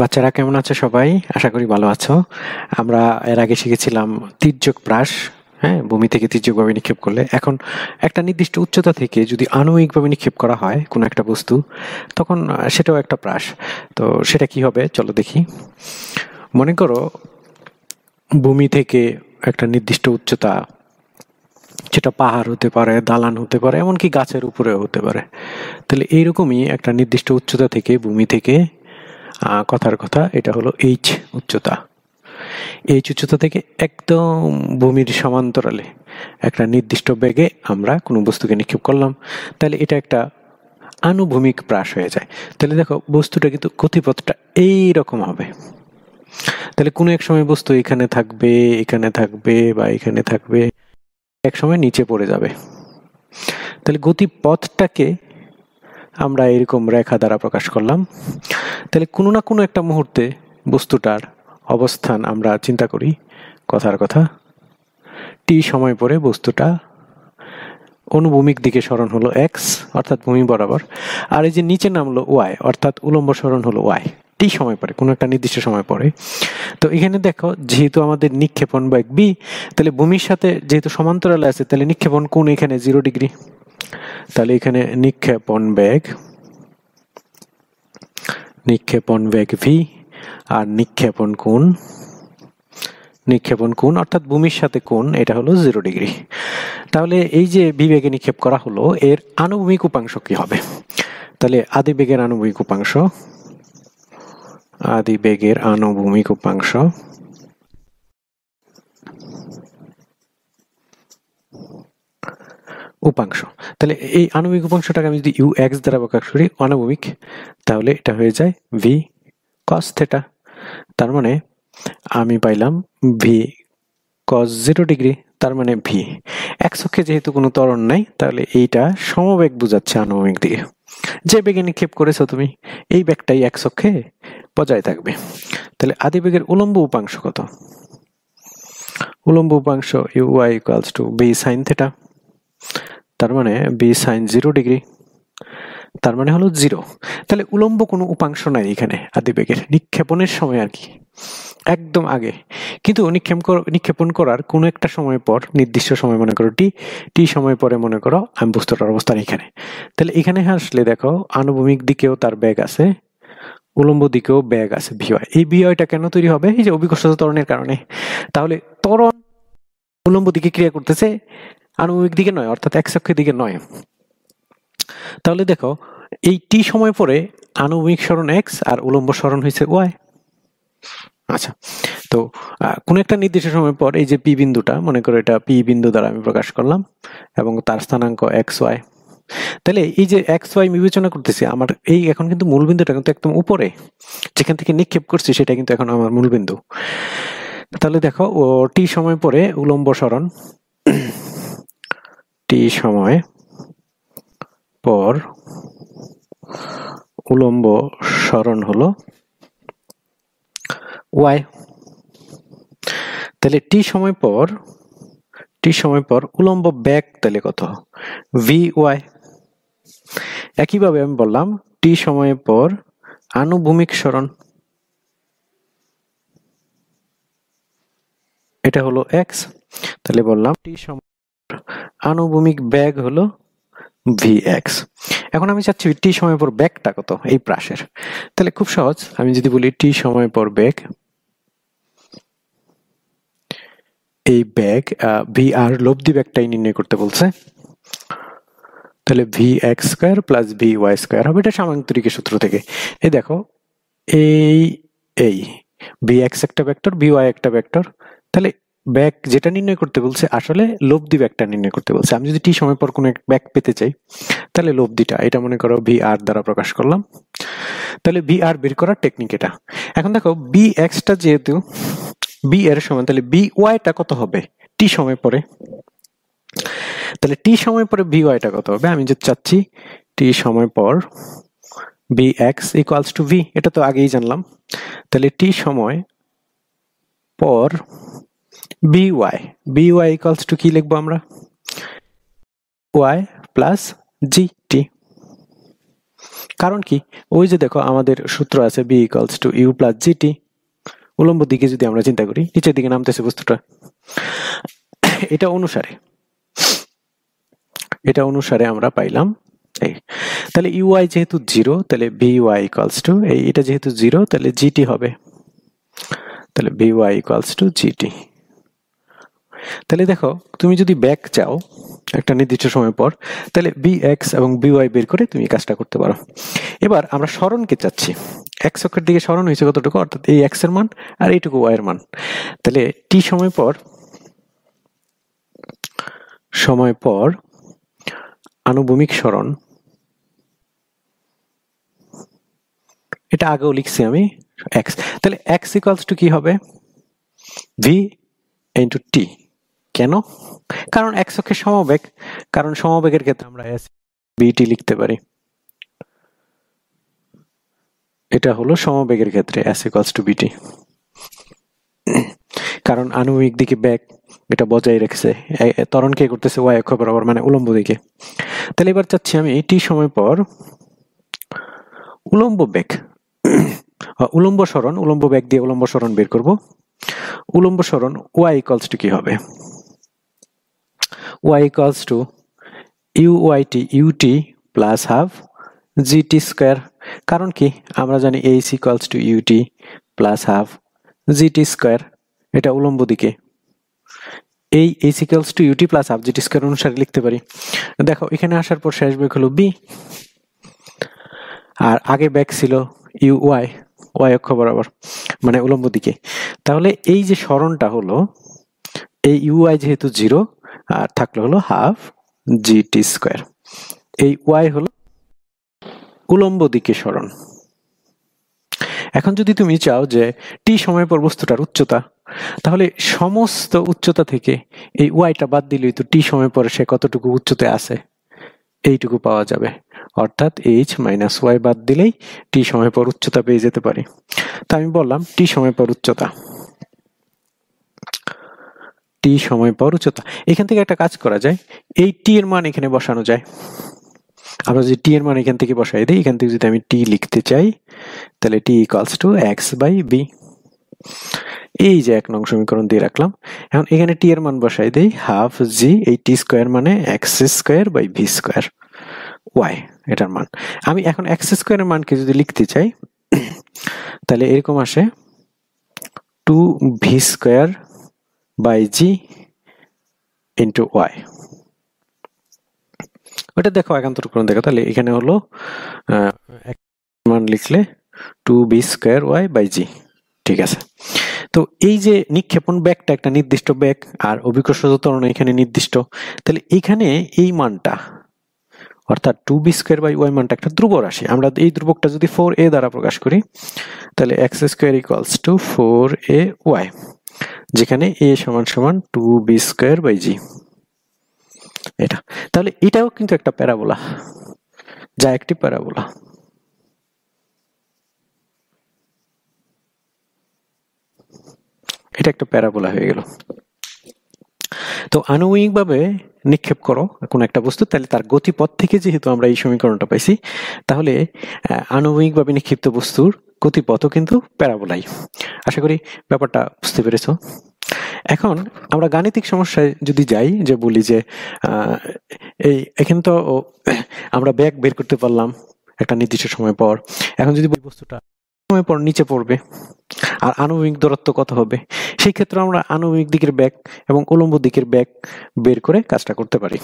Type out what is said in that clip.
বাচ্চারা কেমন আছে সবাই আশা করি ভালো আছো আমরা এর আগে শিখেছিলাম তির্যক প্রাস হ্যাঁ ভূমি থেকে তির্যকভাবে নিক্ষেপ করলে এখন একটা নির্দিষ্ট উচ্চতা থেকে যদি আনুয়িকভাবে নিক্ষেপ করা হয় কোনো একটা বস্তু তখন সেটাও একটা প্রাস তো সেটা কি হবে চলো দেখি মনে করো ভূমি থেকে একটা নির্দিষ্ট উচ্চতা সেটা পাহাড় হতে পারে দালান হতে পারে এমনকি গাছের উপরেও হতে পারে তাহলে এইরকমই একটা নির্দিষ্ট উচ্চতা থেকে ভূমি থেকে কথার কথা এটা হলো এইচ উচ্চতা এইচ উচ্চতা থেকে একদম ভূমির সমান্তরালে একটা নির্দিষ্ট বেগে আমরা কোনো বস্তুকে নিক্ষেপ করলাম তাহলে এটা একটা আনুভূমিক প্রাস হয়ে যায় তাহলে দেখো বস্তুটা কিন্তু গতিপথটা এই রকম হবে তাহলে কোনো এক সময় বস্তু এখানে থাকবে এখানে থাকবে বা এখানে থাকবে এক সময় নিচে পড়ে যাবে তাহলে গতিপথটাকে আমরা এরকম রেখা দ্বারা প্রকাশ করলাম তাহলে কোনো না কোনো একটা মুহূর্তে বস্তুটার অবস্থান আমরা চিন্তা করি কথার কথা টি সময় পরে বস্তুটা অনুভূমিক দিকে স্মরণ হলো এক্স অর্থাৎ ভূমি বরাবর আর এই যে নিচে নামলো ওয়াই অর্থাৎ উলম্ব স্মরণ হলো ওয়াই টি সময় পরে কোনো একটা নির্দিষ্ট সময় পরে তো এখানে দেখো যেহেতু আমাদের নিক্ষেপণ বা এক বি তাহলে ভূমির সাথে যেহেতু সমান্তরালে আছে তাহলে নিক্ষেপণ কোন এখানে জিরো ডিগ্রি তাহলে এখানে নিক্ষেপণ ব্যাগ নিক্ষেপণ ব্যাগ ভি আর নিক্ষেপণ কোণ নিক্ষেপণ কোণ অর্থাৎ ভূমির সাথে কোণ এটা হলো জিরো ডিগ্রি তাহলে এই যে বিবেগে নিক্ষেপ করা হলো এর আনুভূমিক উপাংশ কি হবে তাহলে আদি বেগের আনুভূমিক উপাংশ আদি বেগের আনুভূমিক উপাংশ উপাংশ তাহলে এই আণবিক উপাংশটাকে আমি যদি ইউ এক্স দ্বারা প্রকাশ করি অনুভূমিক তাহলে এটা হয়ে যায় ভি কস থেটা তার মানে আমি পাইলাম ভি কস জিরো ডিগ্রি তার মানে ভি এক চক্ষে যেহেতু কোনো তরণ নাই তাহলে এইটা সমবেগ বোঝাচ্ছে আনুভূমিক দিকে যে বেগে নিক্ষেপ করেছো তুমি এই বেগটাই এক চক্ষে বজায় থাকবে তাহলে আদি বেগের উলম্ব উপাংশ কত উলম্ব উপাংশ U Y equals to B sine theta তার মানে বি সাইন জিরো ডিগ্রি তার মানে হলো জিরো তাহলে উলম্ব কোনো উপাংশ নাই এখানে আদিবেগের নিক্ষেপণের সময় আর কি একদম আগে কিন্তু নিক্ষেপ নিক্ষেপণ করার কোনো একটা সময় পর নির্দিষ্ট সময় মনে করো টি টি সময় পরে মনে করো আমি বস্তুটার অবস্থান এখানে তাহলে এখানে আসলে দেখো আনুভূমিক দিকেও তার ব্যাগ আছে উলম্ব দিকেও ব্যাগ আছে বিয় এই বিয়টা কেন তৈরি হবে এই যে অভিজ্ঞতা ত্বরণের কারণে তাহলে ত্বরণ উলম্ব দিকে ক্রিয়া করতেছে আনুভবিক দিকে নয় অর্থাৎ একচক্ষের দিকে নয় তাহলে দেখো এই টি সময় পরে আনুভবিক স্মরণ এক্স আর উলম্ব স্মরণ হয়েছে ওয়াই আচ্ছা তো কোন একটা নির্দিষ্ট সময় পর এই যে পি বিন্দুটা মনে করো এটা পি বিন্দু দ্বারা আমি প্রকাশ করলাম এবং তার স্থানাঙ্ক এক্স ওয়াই তাহলে এই যে এক্স ওয়াই বিবেচনা করতেছি আমার এই এখন কিন্তু মূল বিন্দুটা কিন্তু একদম উপরে যেখান থেকে নিক্ষেপ করছি সেটা কিন্তু এখন আমার মূল বিন্দু তাহলে দেখো ও টি সময় পরে উলম্ব স্মরণ টি সময় পর উলম্ব সরণ হলো ওয়াই তাহলে টি সময় পর টি সময় পর উলম্ব ব্যাক তাহলে কত ভি ওয়াই একইভাবে আমি বললাম টি সময় পর আনুভূমিক সরণ এটা হলো এক্স তাহলে বললাম টি সময় আনুভূমিক ব্যাগ হলো ভি এক্স এখন আমি চাচ্ছি টি সময় পর ব্যাগটা কত এই প্রাসের তাহলে খুব সহজ আমি যদি বলি টি সময় পর ব্যাগ এই ব্যাগ ভি আর লব্ধি ব্যাগটাই নির্ণয় করতে বলছে তাহলে V X square plus V Y square হবে এটা সামান্তরিকের সূত্র থেকে এই দেখো এই এই ভি এক্স একটা ভেক্টর ভি ওয়াই একটা ভেক্টর তাহলে ব্যাক যেটা নির্ণয় করতে বলছে আসলে লব্ধি ব্যাকটা নির্ণয় করতে বলছে আমি যদি টি সময় পর কোনো ব্যাক পেতে চাই তাহলে লব্ধিটা এটা মনে করো ভি আর দ্বারা প্রকাশ করলাম তাহলে বি আর বের করার টেকনিক এটা এখন দেখো বি এক্সটা যেহেতু বি এর সময় তাহলে বি ওয়াইটা কত হবে টি সময় পরে তাহলে টি সময় পরে বি ওয়াইটা কত হবে আমি যে চাচ্ছি টি সময় পর B X equals to V এটা তো আগেই জানলাম তাহলে টি সময় পর by by equals to কি লিখবো আমরা y প্লাস gt কারণ কি ওই যে দেখো আমাদের সূত্র আছে b equals to U plus T উলম্ব দিকে যদি আমরা চিন্তা করি নিচের দিকে নামতেছে বস্তুটা এটা অনুসারে এটা অনুসারে আমরা পাইলাম এই তাহলে ইউআই যেহেতু জিরো তাহলে বি ওয়াই ইকুয়ালস টু এই এটা যেহেতু জিরো তাহলে জিটি হবে তাহলে B Y equals to GT তাহলে দেখো তুমি যদি ব্যাক চাও একটা নির্দিষ্ট সময় পর তাহলে বি এক্স এবং বি ওয়াই বের করে তুমি কাজটা করতে পারো এবার আমরা স্মরণকে চাচ্ছি এক্স অক্ষের দিকে স্মরণ হয়েছে কতটুকু অর্থাৎ এই এক্স এর মান আর এইটুকু ওয়াই এর মান তাহলে টি সময় পর সময় পর আনুভূমিক স্মরণ এটা আগেও লিখছি আমি এক্স তাহলে এক্স ইকলস টু কি হবে ভি ইন্টু টি কেন কারণ একশোকে সমবেগ কারণ সমবেগের ক্ষেত্রে আমরা এস বিটি লিখতে পারি এটা হলো সমবেগের ক্ষেত্রে এস ইকলস টু বিটি কারণ আনুমিক দিকে ব্যাগ এটা বজায় রেখেছে তরণ কে করতেছে ওয়াই অক্ষ বরাবর মানে উলম্ব দিকে তাহলে এবার চাচ্ছি আমি এটি সময় পর উলম্ব ব্যাগ উলম্ব সরণ উলম্ব ব্যাগ দিয়ে উলম্ব সরণ বের করব উলম্ব সরণ ওয়াই ইকলস টু কি হবে y equals to uyt ut plus half GT square কারণ কি আমরা জানি H equals to UT plus half GT square এটা উলম্ব দিকে এই H equals to UT plus half GT square অনুসারে লিখতে পারি দেখো এখানে আসার পর শেষ বেগ হলো বি আর আগে ব্যাক ছিল ইউ ওয়াই ওয়াই অক্ষ বরাবর মানে উলম্ব দিকে তাহলে এই যে স্মরণটা হলো এই ইউআই যেহেতু জিরো আর থাকলো হলো হাফ জি টি স্কোয়ার এই ওয়াই হলো উলম্ব দিকে সরণ এখন যদি তুমি চাও যে টি সময় পর বস্তুটার উচ্চতা তাহলে সমস্ত উচ্চতা থেকে এই ওয়াইটা বাদ দিলেই তো টি সময় পরে সে কতটুকু উচ্চতে আছে এইটুকু পাওয়া যাবে অর্থাৎ এইচ মাইনাস ওয়াই বাদ দিলেই টি সময় পর উচ্চতা পেয়ে যেতে পারি তা আমি বললাম টি সময় পর উচ্চতা টি সময় পর উচ্চতা এখান থেকে একটা কাজ করা যায় এই টি এর মান এখানে বসানো যায় আমরা যদি টি এর মান এখান থেকে বসাই দিই এখান থেকে যদি আমি টি লিখতে চাই তাহলে T equals to X by B এই যে এক নং সমীকরণ দিয়ে রাখলাম এখন এখানে টি এর মান বসাই দিই হাফ জি এই টি স্কোয়ার মানে X square by V square Y এটার মান আমি এখন এক্স স্কোয়ারের মানকে যদি লিখতে চাই তাহলে এরকম আসে two V square by g into Y ওটা দেখো করে দেখো তাহলে এখানে হলো মান লিখলে two B square Y by G ঠিক আছে তো এই যে নিক্ষেপণ ব্যাগটা একটা নির্দিষ্ট ব্যাগ আর অভিকর্ষজ ত্বরণ এখানে নির্দিষ্ট তাহলে এখানে এই মানটা অর্থাৎ two B square by Y মানটা একটা ধ্রুব রাশি আমরা এই ধ্রুবকটা যদি ফোর এ দ্বারা প্রকাশ করি তাহলে X square equals to four A Y যেখানে এ সমান সমান two B square by G এটা তাহলে এটাও কিন্তু একটা প্যারাবোলা যা একটি প্যারাবোলা এটা একটা প্যারাবোলা হয়ে গেল তো আনুমানিকভাবে নিক্ষেপ করো কোনো একটা বস্তু তাহলে তার গতিপথ থেকে যেহেতু আমরা এই সমীকরণটা পাইছি তাহলে আনুমানিকভাবে নিক্ষিপ্ত বস্তুর গতিপথ কিন্তু প্যারাবোলাই আশা করি ব্যাপারটা বুঝতে পেরেছ এখন আমরা গাণিতিক সমস্যায় যদি যাই যে বলি যে এই এখানে তো আমরা ব্যাগ বের করতে পারলাম একটা নির্দিষ্ট সময় পর এখন যদি বস্তুটা সময় পর নিচে পড়বে আর আনুমিক দূরত্ব কত হবে সেই ক্ষেত্রে আমরা আনুমিক দিকের ব্যাগ এবং উলম্ব দিকের ব্যাগ বের করে কাজটা করতে পারি